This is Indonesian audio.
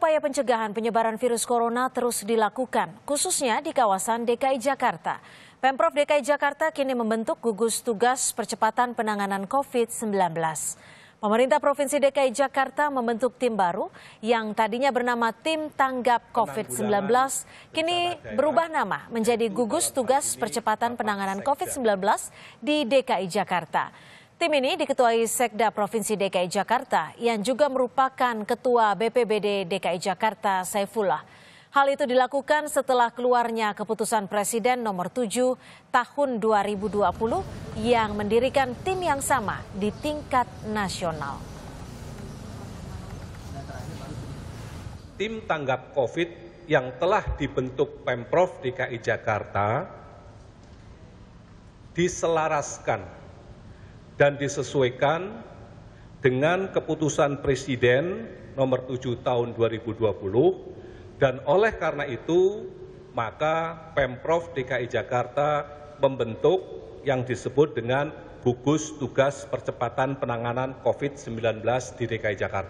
Upaya pencegahan penyebaran virus corona terus dilakukan, khususnya di kawasan DKI Jakarta. Pemprov DKI Jakarta kini membentuk gugus tugas percepatan penanganan COVID-19. Pemerintah Provinsi DKI Jakarta membentuk tim baru yang tadinya bernama Tim Tanggap COVID-19, kini berubah nama menjadi Gugus Tugas Percepatan Penanganan COVID-19 di DKI Jakarta. Tim ini diketuai Sekda Provinsi DKI Jakarta yang juga merupakan Ketua BPBD DKI Jakarta Saifullah. Hal itu dilakukan setelah keluarnya keputusan Presiden nomor 7 tahun 2020 yang mendirikan tim yang sama di tingkat nasional. Tim tanggap COVID yang telah dibentuk Pemprov DKI Jakarta diselaraskan dan disesuaikan dengan keputusan Presiden nomor tujuh tahun 2020 dan oleh karena itu maka Pemprov DKI Jakarta membentuk yang disebut dengan gugus tugas percepatan penanganan COVID-19 di DKI Jakarta.